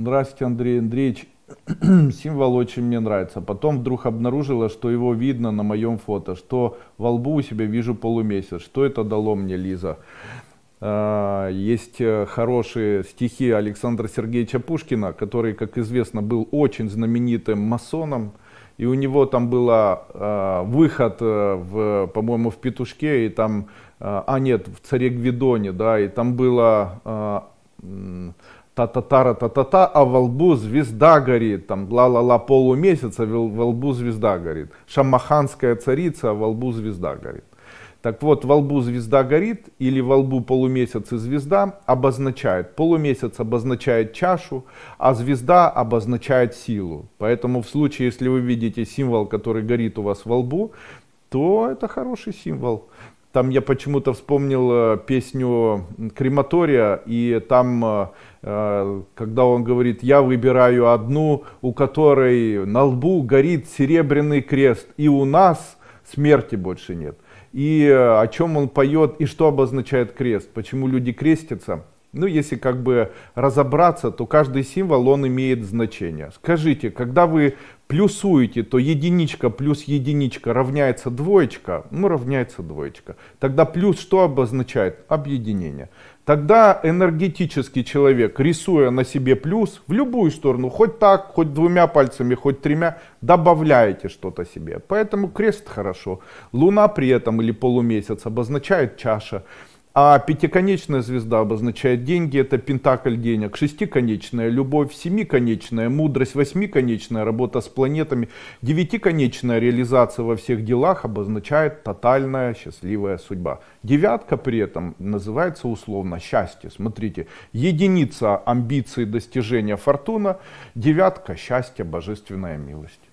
Здравствуйте, Андрей Андреевич. Символ очень мне нравится. Потом вдруг обнаружила, что его видно на моем фото, что во лбу у себя вижу полумесяц. Что это дало мне, Лиза? А, есть э, хорошие стихи Александра Сергеевича Пушкина, который, как известно, был очень знаменитым масоном. И у него там был а, э, выход, в, по-моему, в «Петушке», и там, э, а нет, в «Царе Гвидоне», да, и там было э, та та тара та та та а во лбу звезда горит, там, ла-ла-ла, полумесяца, во лбу звезда горит. Шамаханская царица, а во лбу звезда горит. Так вот, во лбу звезда горит или во лбу полумесяц и звезда обозначает. Полумесяц обозначает чашу, а звезда обозначает силу. Поэтому в случае, если вы видите символ, который горит у вас во лбу, то это хороший символ. Там я почему-то вспомнил э, песню Крематория, и там, э, э, когда он говорит, я выбираю одну, у которой на лбу горит серебряный крест, и у нас смерти больше нет. И о чем он поет, и что обозначает крест, почему люди крестятся – ну, если как бы разобраться, то каждый символ, он имеет значение. Скажите, когда вы плюсуете, то единичка плюс единичка равняется двоечка, ну, равняется двоечка. Тогда плюс что обозначает? Объединение. Тогда энергетический человек, рисуя на себе плюс, в любую сторону, хоть так, хоть двумя пальцами, хоть тремя, добавляете что-то себе. Поэтому крест хорошо. Луна при этом или полумесяц обозначает чаша. А пятиконечная звезда обозначает деньги, это пентакль денег, шестиконечная любовь, семиконечная мудрость, восьмиконечная работа с планетами, девятиконечная реализация во всех делах обозначает тотальная счастливая судьба. Девятка при этом называется условно счастье. Смотрите, единица амбиции достижения фортуна, девятка счастье, божественная милость.